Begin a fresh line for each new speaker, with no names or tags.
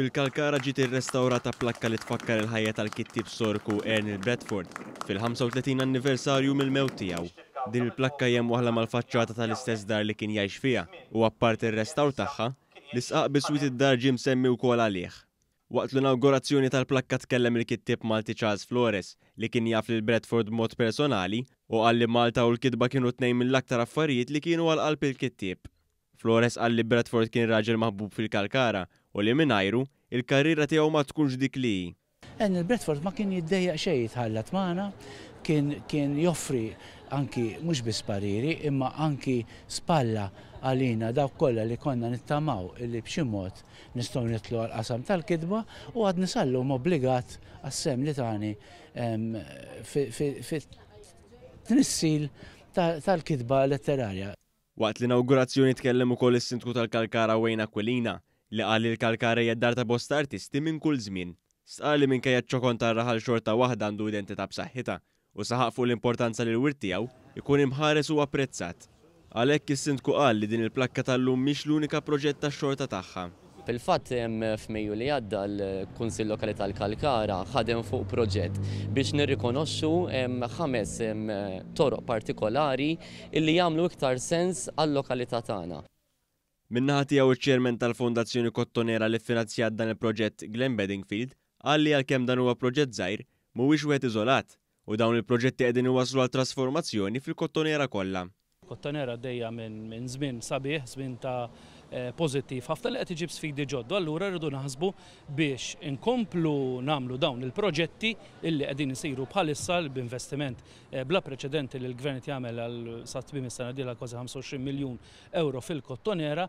Fil-Kalkara ġiet irrestawrata plakka li tfakkar il-ħajja tal-kittib sorku Ernil Bradford fil-35 anniversarju mill-mewt tiegħu. Din il-plakka hemm waħla mal-faċċata tal-istess dar li kien jgħix fiha u apparti ir-restawr tagħha, l-isqaq biswiet id-dar ġim semmi wkoll għalih. Waqt l-inaugurazzjoni tal-plakka tkellem il-kittib Malti Charles Flores li kien jaf lil Bradford mod personali u għalli Malta u l-kitba kienu tnejn mill-aktar affarijiet li kienu għal qalb il-kittib. Flores għal li Bradford kien raġel maħbub fil-Kalkara u li minajru il-karriera tiegħu ma tkunx dik li.
En il-Bradford ma kien jiddejja xejn jitħallat magħna, kien joffri anki mhux bi pariri, imma anki spalla għalina daw kollha li konna nittamaw illi b'xi mod nistgħu nitlu għal qasam tal-kidba u għad nisallu obbligat għassem li tani fit-tnissil tal-kidba letterarja.
Waqt l-inaugurazzjoni tkellem ukoll is-sindku tal-Kalkara Wejna Kwelina, li qal l-Kalkara hija ta' bost artisti minn kull żmien. minn minkejja ċokon tar-raħal xorta waħda għandu identità b'saħħitha u saħaq fuq l-importanza li l-wirt tiegħu ikun imħares u apprezzat. Għalhekk is-sindku qal li din il-plakka tal-lum mhix
l-unika proġett tax-xorta tagħha. Fil-fatt f'Mejju li għadda l-Kunsill Lokali tal-Kalkara ħadem fuq proġett biex nirrikonoxxu ħames toroq partikolari illi jagħmlu iktar sens għal-lokalità tagħna.
Minnaħati għaw il-ċermen tal-Fondazzjoni Kottonera li finanzja dan il-proġett Glenn Bedingfield għalli għal-kem dan huwa proġett żgħir mhuwiex wieħed iżolat u dawn il-proġetti qegħdin iwaslu għal trasformazzjoni fil-kottonera kollha.
Kottonera dejja minn min żmien sabiħ, żmien ta' Eh, pozittiv ħafna li qed iġib sfidi ġoddu, allura rridu naħsbu biex inkomplu namlu dawn il-proġetti illi qegħdin isiru bħalissa l-investiment eh, bla preċedenti li l-gvern jagħmel għal sa tbim is-sena dilha kważi 25 miljun euro fil-kottonera